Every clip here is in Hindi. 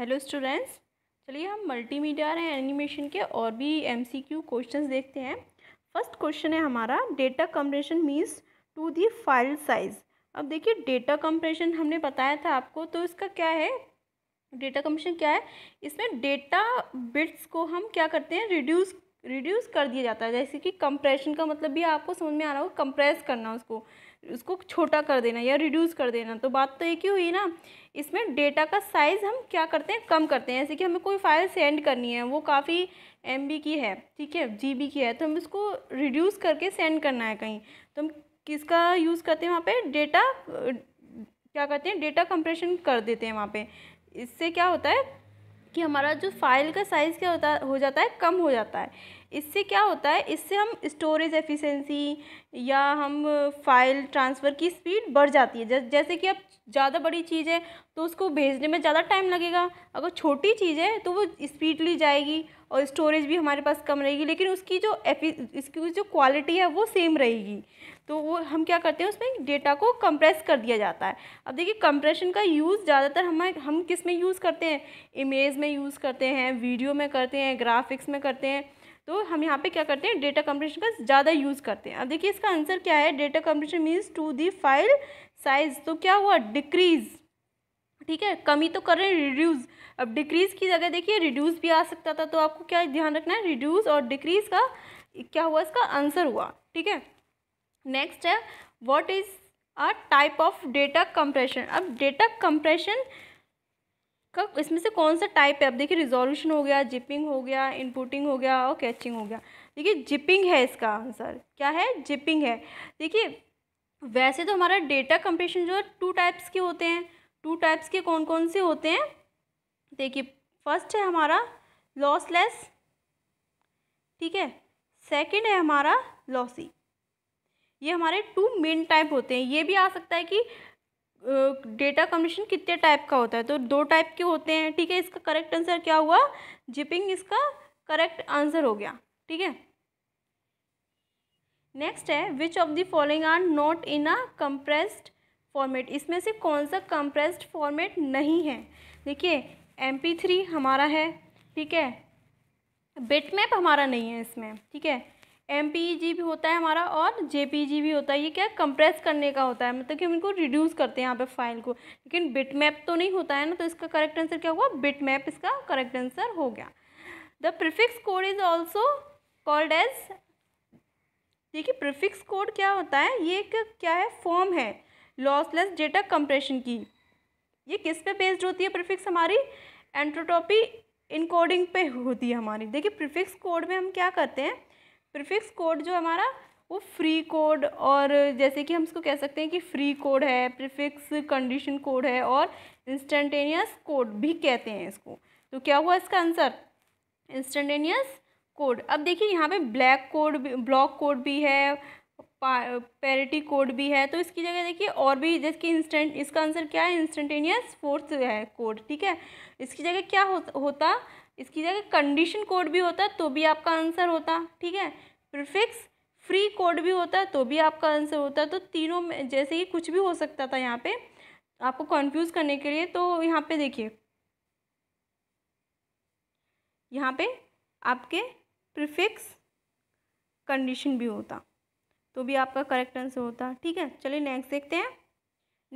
हेलो स्टूडेंट्स चलिए हम मल्टीमीडिया और एनिमेशन के और भी एमसीक्यू क्वेश्चंस देखते हैं फर्स्ट क्वेश्चन है हमारा data compression means to the file size अब देखिए डेटा कंप्रेशन हमने बताया था आपको तो इसका क्या है डेटा कंप्रेशन क्या है इसमें डेटा बिट्स को हम क्या करते हैं रिड्यूस रिड्यूस कर दिया जाता है जैसे कि कंप्रेशन का मतलब भी आपको समझ में आ रहा होगा कंप्रेस करना उसको उसको छोटा कर देना या रिड्यूस कर देना तो बात तो एक ही हुई ना इसमें डेटा का साइज़ हम क्या करते हैं कम करते हैं जैसे कि हमें कोई फाइल सेंड करनी है वो काफ़ी एम की है ठीक है जी की है तो हम उसको रिड्यूस करके सेंड करना है कहीं तो हम किसका यूज़ करते हैं वहाँ पे डेटा क्या करते हैं डेटा कंप्रेशन कर देते हैं वहाँ पे इससे क्या होता है कि हमारा जो फाइल का साइज़ क्या होता हो जाता है कम हो जाता है इससे क्या होता है इससे हम स्टोरेज एफिशिएंसी या हम फाइल ट्रांसफ़र की स्पीड बढ़ जाती है जैसे कि अब ज़्यादा बड़ी चीज़ है तो उसको भेजने में ज़्यादा टाइम लगेगा अगर छोटी चीज़ है तो वो स्पीडली जाएगी और स्टोरेज भी हमारे पास कम रहेगी लेकिन उसकी जो इसकी जो क्वालिटी है वो सेम रहेगी तो वो हम क्या करते हैं उसमें डेटा को कंप्रेस कर दिया जाता है अब देखिए कंप्रेशन का यूज़ ज़्यादातर हम हम किस में यूज़ करते हैं इमेज में यूज़ करते हैं वीडियो में करते हैं ग्राफिक्स में करते हैं तो हम यहाँ पे क्या करते हैं डेटा कंप्रेशन का ज़्यादा यूज़ करते हैं अब देखिए इसका आंसर क्या है data compression means to the file size तो क्या हुआ डिक्रीज़ ठीक है कमी तो कर रहे हैं रिड्यूज अब डिक्रीज़ की जगह देखिए रिड्यूज भी आ सकता था तो आपको क्या ध्यान रखना है रिड्यूज और डिक्रीज़ का क्या हुआ इसका आंसर हुआ ठीक है नेक्स्ट है what is a type of data compression अब डेटा कंप्रेशन का इसमें से कौन सा टाइप है अब देखिए रिजोल्यूशन हो गया जिपिंग हो गया इनपुटिंग हो गया और कैचिंग हो गया देखिए जिपिंग है इसका आंसर क्या है जिपिंग है देखिए वैसे तो हमारा डेटा कंप्रेशन जो है टू टाइप्स के होते हैं टू टाइप्स के कौन कौन से होते हैं देखिए फर्स्ट है हमारा लॉसलेस ठीक है सेकेंड है हमारा लॉसी ये हमारे टू मेन टाइप होते हैं ये भी आ सकता है कि डेटा कमीशन कितने टाइप का होता है तो दो टाइप के होते हैं ठीक है इसका करेक्ट आंसर क्या हुआ जिपिंग इसका करेक्ट आंसर हो गया ठीक है नेक्स्ट है which of the following are not in a compressed format इसमें से कौन सा कंप्रेस्ड फॉर्मेट नहीं है देखिए एम पी थ्री हमारा है ठीक है बिटमैप हमारा नहीं है इसमें ठीक है एम e भी होता है हमारा और जे e भी होता है ये क्या कंप्रेस करने का होता है मतलब कि हम इनको रिड्यूस करते हैं यहाँ पे फाइल को लेकिन बिट मैप तो नहीं होता है ना तो इसका करेक्ट आंसर क्या हुआ बिट मैप इसका करेक्ट आंसर हो गया the prefix code is also called as देखिए प्रिफिक्स कोड क्या होता है ये एक क्या है फॉर्म है लॉसलेस डेटा कंप्रेशन की ये किस पे बेस्ड होती है प्रिफिक्स हमारी एंट्रोटॉपी इनकोडिंग पे होती है हमारी देखिए प्रिफिक्स कोड में हम क्या करते हैं प्रीफिक्स कोड जो हमारा वो फ्री कोड और जैसे कि हम इसको कह सकते हैं कि फ्री कोड है प्रीफिक्स कंडीशन कोड है और इंस्टेंटेनियस कोड भी कहते हैं इसको तो क्या हुआ इसका आंसर इंस्टेंटेनियस कोड अब देखिए यहाँ पे ब्लैक कोड ब्लॉक कोड भी है पैरिटी कोड भी है तो इसकी जगह देखिए और भी जैसे कि इंस्टेंट इसका आंसर क्या है इंस्टेंटेनियस फोर्थ है कोड ठीक है इसकी जगह क्या हो, होता इसकी जगह कंडीशन कोड भी होता तो भी आपका आंसर होता ठीक है प्रिफिक्स फ्री कोड भी होता तो भी आपका आंसर होता तो तीनों में जैसे कि कुछ भी हो सकता था यहाँ पे आपको कंफ्यूज करने के लिए तो यहाँ पे देखिए यहाँ पे आपके प्रिफिक्स कंडीशन भी होता तो भी आपका करेक्ट आंसर होता ठीक है चलिए नेक्स्ट देखते हैं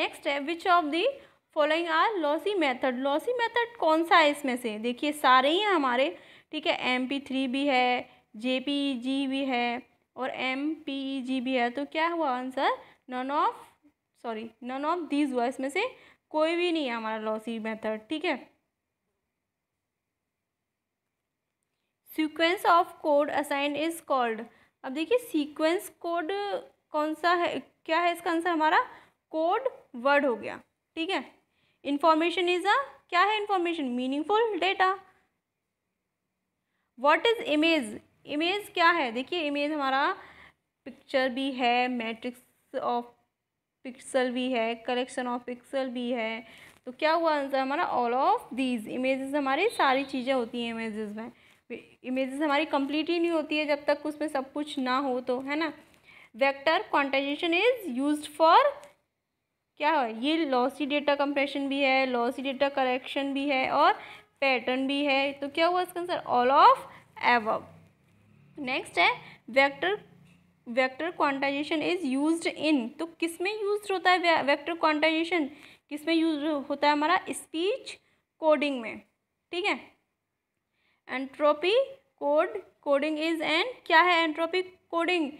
नेक्स्ट है which of the following are lossy method lossy method कौन सा है इसमें से देखिए सारे ही हैं हमारे ठीक है एम पी थ्री भी है जे पी ई जी भी है और एम पी ई जी भी है तो क्या हुआ answer none of sorry none of these हुआ इसमें से कोई भी नहीं है हमारा लॉसी मेथड ठीक है sequence of code assign is called अब देखिए सीक्वेंस कोड कौन सा है क्या है इसका आंसर हमारा कोड वर्ड हो गया ठीक है इंफॉर्मेशन इज अ क्या है information meaningful data what is image image क्या है देखिए इमेज हमारा पिक्चर भी है मैट्रिक्स ऑफ पिक्सल भी है कलेक्शन ऑफ पिक्सल भी है तो क्या हुआ आंसर हमारा ऑल ऑफ दीज इमेजेस हमारी सारी चीज़ें होती हैं इमेजेस में इमेजेस हमारी कंप्लीट ही नहीं होती है जब तक उसमें सब कुछ ना हो तो है ना vector quantization is used for क्या है ये लॉसी डेटा कंप्रेशन भी है लॉसी डेटा करेक्शन भी है और पैटर्न भी है तो क्या हुआ इसका answer all of above next है vector vector quantization is used in तो किस में यूज होता है वेक्टर क्वांटाइजेशन किस में यूज होता है हमारा स्पीच कोडिंग में ठीक है entropy code coding is and क्या है एंट्रोपी कोडिंग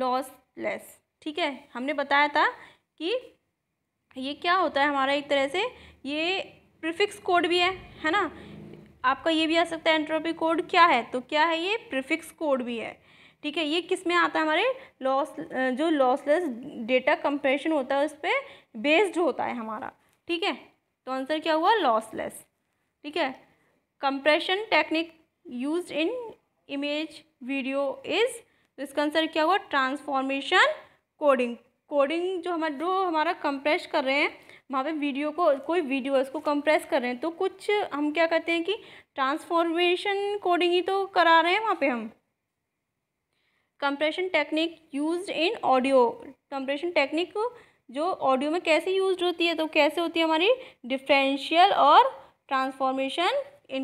लॉस लेस ठीक है हमने बताया था कि ये क्या होता है हमारा एक तरह से ये प्रीफिक्स कोड भी है है ना आपका ये भी आ सकता है एंट्रोपी कोड क्या है तो क्या है ये प्रीफिक्स कोड भी है ठीक है ये किस में आता है हमारे लॉस जो लॉसलेस डेटा कंप्रेशन होता है उस पर बेस्ड होता है हमारा ठीक है तो आंसर क्या हुआ लॉसलेस ठीक है compression technique use in image video is तो इसका आंसर क्या हुआ ट्रांसफॉर्मेशन कोडिंग कोडिंग जो हमारा जो हमारा कंप्रेस कर रहे हैं वहाँ पे वीडियो को कोई वीडियो है उसको कंप्रेस कर रहे हैं तो कुछ हम क्या कहते हैं कि ट्रांसफॉर्मेशन कोडिंग ही तो करा रहे हैं वहाँ पे हम compression technique used in audio compression technique जो ऑडियो में कैसे यूज होती है तो कैसे होती है हमारी डिफ्रेंशियल और ट्रांसफॉर्मेशन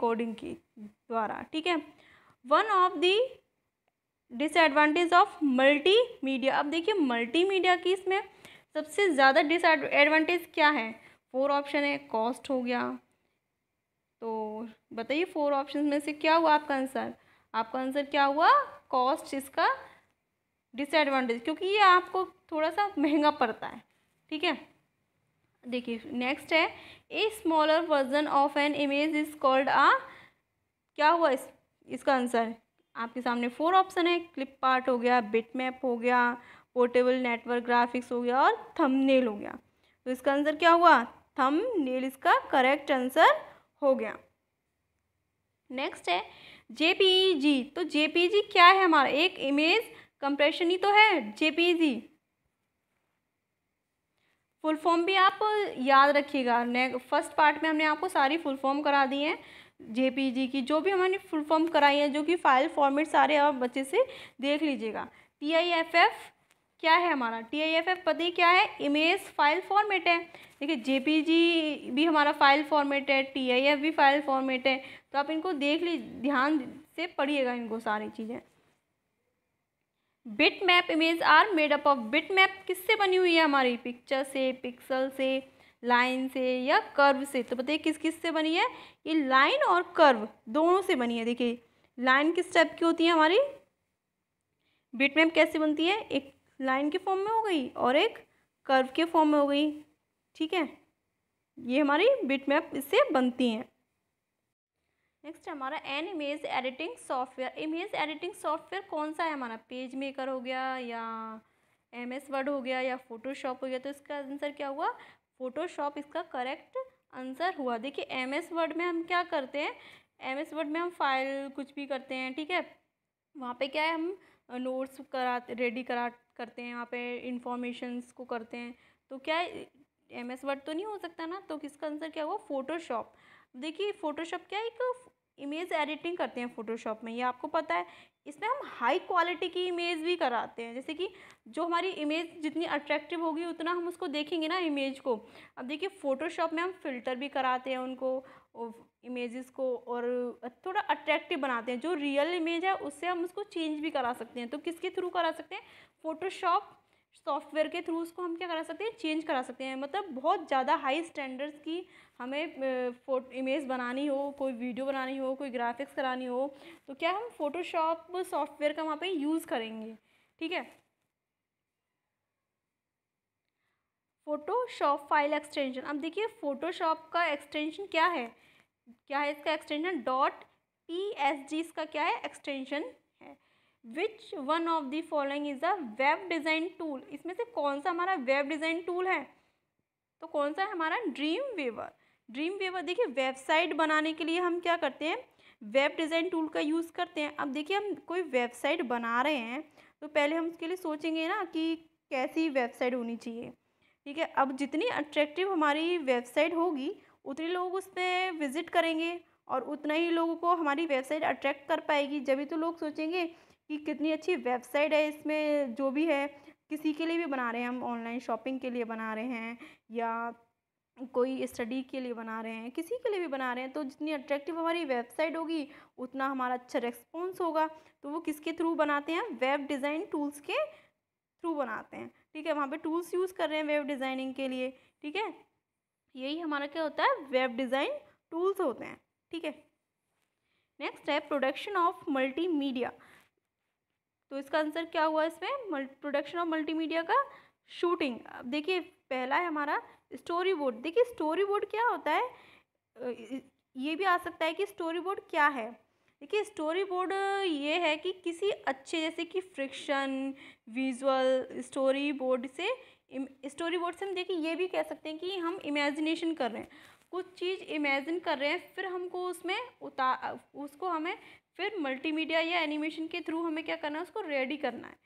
कोडिंग की द्वारा ठीक है one of the disadvantage of multimedia अब देखिए मल्टीमीडिया की इसमें सबसे ज़्यादा डिसएडवांटेज क्या है फोर ऑप्शन है कॉस्ट हो गया तो बताइए फोर ऑप्शन में से क्या हुआ आपका आंसर आपका आंसर क्या हुआ कॉस्ट इसका डिसएडवांटेज क्योंकि ये आपको थोड़ा सा महंगा पड़ता है ठीक है देखिए नेक्स्ट है a smaller version of an image is called uh क्या हुआ इस इसका आंसर आपके सामने फोर ऑप्शन है क्लिप पार्ट हो गया बिट मैप हो गया पोर्टेबल नेटवर्क ग्राफिक्स हो गया और थंबनेल हो गया तो इसका आंसर क्या हुआ थंबनेल इसका करेक्ट आंसर हो गया नेक्स्ट है जे e तो जे e क्या है हमारा एक इमेज कंप्रेशन ही तो है जे फुल फॉर्म भी आप याद रखिएगा फर्स्ट पार्ट में हमने आपको सारी फुल फॉर्म करा दी है जेपीजी की जो भी हमने फुल फॉर्म कराई है जो कि फाइल फॉर्मेट सारे आप बच्चे से देख लीजिएगा टीआईएफएफ क्या है हमारा टी आई एफ एफ पता ही क्या है इमेज फाइल फॉर्मेट है देखिए जे पी जी भी हमारा फाइल फॉर्मेट है टी आई एफ भी फाइल फॉर्मेट है तो आप इनको देख ली ध्यान से पढ़िएगा इनको सारी चीज़ें bitmap image are made up of bitmap किससे बनी हुई है हमारी पिक्चर से पिक्सल से लाइन से या कर्व से तो बताइए किस किस से बनी है ये लाइन और कर्व दोनों से बनी है देखिए लाइन किस टाइप की होती है हमारी बीट मैप कैसे बनती है एक लाइन के फॉर्म में हो गई और एक कर्व के फॉर्म में हो गई ठीक है ये हमारी बीट मैप इससे बनती हैं नेक्स्ट हमारा an image editing software image editing software कौन सा है हमारा पेज मेकर हो गया या एम एस वर्ड हो गया या फोटोशॉप हो गया तो इसका आंसर क्या हुआ फ़ोटोशॉप इसका करेक्ट आंसर हुआ देखिए एम एस वर्ड में हम क्या करते हैं एम एस वर्ड में हम फाइल कुछ भी करते हैं ठीक है वहाँ पे क्या है हम नोट्स करा रेडी करा करते हैं वहाँ पे इंफॉर्मेशंस को करते हैं तो क्या एम एस वर्ड तो नहीं हो सकता ना तो किसका आंसर क्या हुआ फ़ोटोशॉप देखिए फ़ोटोशॉप क्या एक इमेज एडिटिंग करते हैं फ़ोटोशॉप में ये आपको पता है इसमें हम हाई क्वालिटी की इमेज भी कराते हैं जैसे कि जो हमारी इमेज जितनी अट्रैक्टिव होगी उतना हम उसको देखेंगे ना इमेज को अब देखिए फ़ोटोशॉप में हम फ़िल्टर भी कराते हैं उनको इमेज़ को और थोड़ा अट्रैक्टिव बनाते हैं जो रियल इमेज है उससे हम उसको चेंज भी करा सकते हैं तो किसके थ्रू करा सकते हैं फ़ोटोशॉप सॉफ्टवेयर के थ्रू उसको हम क्या करा सकते हैं चेंज करा सकते हैं मतलब बहुत ज़्यादा हाई स्टैंडर्ड्स की हमें फोटो इमेज बनानी हो कोई वीडियो बनानी हो कोई ग्राफिक्स करानी हो तो क्या हम फोटोशॉप सॉफ्टवेयर का वहाँ पे यूज़ करेंगे ठीक है फ़ोटोशॉप फाइल एक्सटेंशन अब देखिए फ़ोटोशॉप का एक्सटेंशन क्या है क्या है इसका एक्सटेंशन डॉट जी इसका क्या है extension which one of the following is a web design tool इसमें से कौन सा हमारा वेब डिज़ाइन टूल है तो कौन सा है हमारा ड्रीम वेवर ड्रीम वेवर देखिए वेबसाइट बनाने के लिए हम क्या करते हैं वेब डिज़ाइन टूल का यूज़ करते हैं अब देखिए हम कोई वेबसाइट बना रहे हैं तो पहले हम उसके लिए सोचेंगे ना कि कैसी वेबसाइट होनी चाहिए ठीक है अब जितनी अट्रैक्टिव हमारी वेबसाइट होगी उतने लोग उस पर विज़िट करेंगे और उतना ही लोगों को हमारी वेबसाइट अट्रैक्ट कर पाएगी जब ही तो लोग सोचेंगे कि कितनी अच्छी वेबसाइट है इसमें जो भी है किसी के लिए भी बना रहे हैं हम ऑनलाइन शॉपिंग के लिए बना रहे हैं या कोई स्टडी के लिए बना रहे हैं किसी के लिए भी बना रहे हैं तो जितनी अट्रैक्टिव हमारी वेबसाइट होगी उतना हमारा अच्छा रेस्पॉन्स होगा तो वो किसके थ्रू बनाते हैं वेब डिज़ाइन टूल्स के थ्रू बनाते हैं ठीक है वहाँ पे टूल्स यूज़ कर रहे हैं वेब डिज़ाइनिंग के लिए ठीक है यही हमारा क्या होता है वेब डिज़ाइन टूल्स होते हैं ठीक है नेक्स्ट है प्रोडक्शन ऑफ मल्टी तो इसका आंसर क्या हुआ इसमें प्रोडक्शन ऑफ मल्टीमीडिया का शूटिंग अब देखिए पहला है हमारा स्टोरी बोर्ड देखिए स्टोरी बोर्ड क्या होता है ये भी आ सकता है कि स्टोरी बोर्ड क्या है देखिए स्टोरी बोर्ड ये है कि किसी अच्छे जैसे कि फ्रिक्शन विजुअल स्टोरी बोर्ड से स्टोरी बोर्ड से हम देखिए ये भी कह सकते हैं कि हम इमेजिनेशन कर रहे हैं कुछ चीज़ इमेजिन कर रहे हैं फिर हमको उसमें उतार उसको हमें फिर मल्टीमीडिया या एनिमेशन के थ्रू हमें क्या करना है उसको रेडी करना है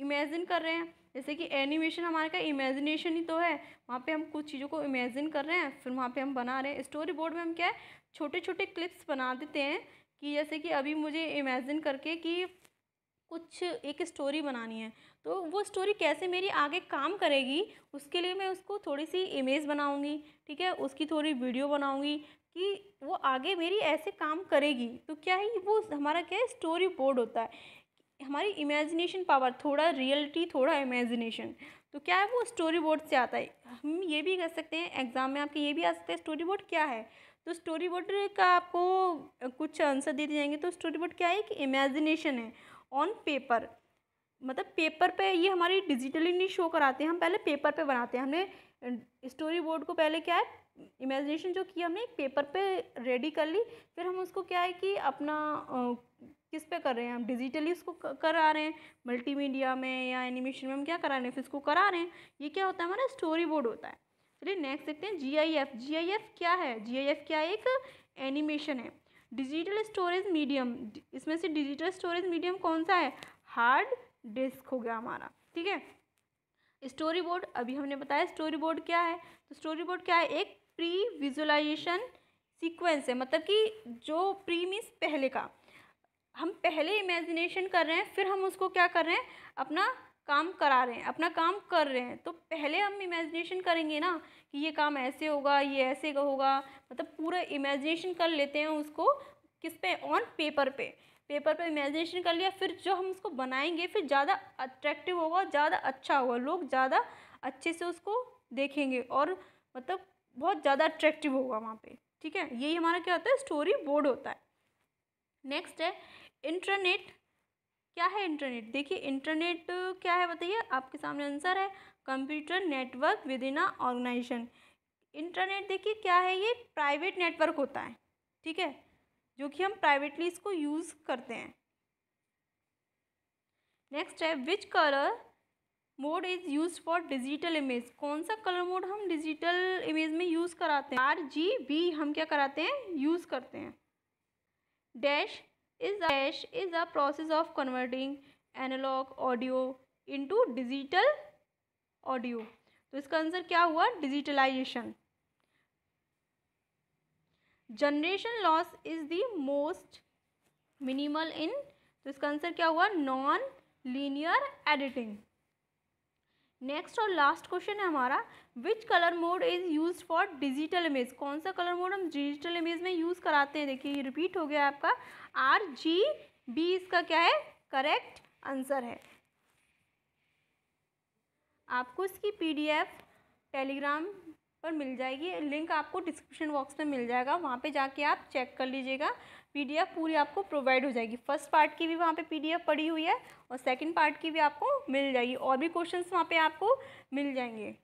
इमेजिन कर रहे हैं जैसे कि एनिमेशन हमारे का इमेजिनेशन ही तो है वहाँ पे हम कुछ चीज़ों को इमेजिन कर रहे हैं फिर वहाँ पे हम बना रहे हैं स्टोरी बोर्ड में हम क्या है छोटे छोटे क्लिप्स बना देते हैं कि जैसे कि अभी मुझे इमेजिन करके कि कुछ एक स्टोरी बनानी है तो वो स्टोरी कैसे मेरी आगे काम करेगी उसके लिए मैं उसको थोड़ी सी इमेज बनाऊँगी ठीक है उसकी थोड़ी वीडियो बनाऊँगी कि वो आगे मेरी ऐसे काम करेगी तो क्या है वो हमारा क्या है स्टोरी बोर्ड होता है हमारी इमेजिनेशन पावर थोड़ा रियलिटी थोड़ा इमेजिनेशन तो क्या है वो स्टोरी बोर्ड से आता है हम ये भी कर सकते हैं एग्ज़ाम में आपके ये भी आ सकता है स्टोरी बोर्ड क्या है तो स्टोरी बोर्ड का आपको कुछ आंसर दे दिए जाएंगे तो स्टोरी बोर्ड क्या है कि इमेजिनेशन है ऑन पेपर मतलब पेपर पे ये हमारी डिजिटली नहीं शो कराते हैं हम पहले पेपर पे बनाते हैं हमने स्टोरी बोर्ड को पहले क्या है इमेजिनेशन जो किया हमने एक पेपर पे रेडी कर ली फिर हम उसको क्या है कि अपना किस पे कर रहे हैं हम डिजिटली उसको करा रहे हैं मल्टीमीडिया में या एनिमेशन में हम क्या करा रहे हैं फिर उसको करा रहे हैं ये क्या होता है हमारा स्टोरी बोर्ड होता है चलिए नेक्स्ट देखते हैं जी I F G I F क्या है जी आई एफ क्या है एक एनिमेशन है डिजिटल स्टोरेज मीडियम इसमें से डिजिटल स्टोरेज मीडियम कौन सा है हार्ड डिस्क हो गया हमारा ठीक है स्टोरी बोर्ड अभी हमने बताया स्टोरी बोर्ड क्या है तो स्टोरी बोर्ड क्या है एक प्री विजुलाइजेशन सीक्वेंस है मतलब कि जो प्री मीन्स पहले का हम पहले इमेजिनेशन कर रहे हैं फिर हम उसको क्या कर रहे हैं अपना काम करा रहे हैं अपना काम कर रहे हैं तो पहले हम इमेजिनेशन करेंगे ना कि ये काम ऐसे होगा ये ऐसे का होगा मतलब पूरा इमेजिनेशन कर लेते हैं उसको किस पे ऑन पेपर पे पेपर पे इमेजिनेशन कर लिया फिर जो हम उसको बनाएंगे फिर ज़्यादा अट्रैक्टिव होगा ज़्यादा अच्छा होगा लोग ज़्यादा अच्छे से उसको देखेंगे और मतलब बहुत ज़्यादा अट्रैक्टिव होगा वहाँ पे ठीक है यही हमारा क्या होता है स्टोरी बोर्ड होता है नेक्स्ट है इंटरनेट क्या है इंटरनेट देखिए इंटरनेट क्या है बताइए आपके सामने आंसर है computer network within organization internet देखिए क्या है ये प्राइवेट नेटवर्क होता है ठीक है जो कि हम प्राइवेटली इसको यूज़ करते हैं नेक्स्ट है which colour mode is use for digital image कौन सा कलर मोड हम डिजिटल इमेज में यूज़ कराते हैं आर जी बी हम क्या कराते हैं यूज़ करते हैं dash is dash is a process of converting analogue audio into digital audio तो इसका आंसर क्या हुआ digitalization generation loss is the most minimal in तो इसका आंसर क्या हुआ नॉन लीनियर एडिटिंग नेक्स्ट और लास्ट क्वेश्चन है हमारा which colour mode is use for digital image कौन सा कलर मोड हम डिजिटल इमेज में यूज़ कराते हैं देखिए ये रिपीट हो गया आपका आर जी बी इसका क्या है करेक्ट आंसर है आपको इसकी पीडीएफ टेलीग्राम पर मिल जाएगी लिंक आपको डिस्क्रिप्शन बॉक्स में मिल जाएगा वहाँ पे जाके आप चेक कर लीजिएगा पीडीएफ पूरी आपको प्रोवाइड हो जाएगी फर्स्ट पार्ट की भी वहाँ पे पीडीएफ पड़ी हुई है और सेकंड पार्ट की भी आपको मिल जाएगी और भी क्वेश्चंस वहाँ पे आपको मिल जाएंगे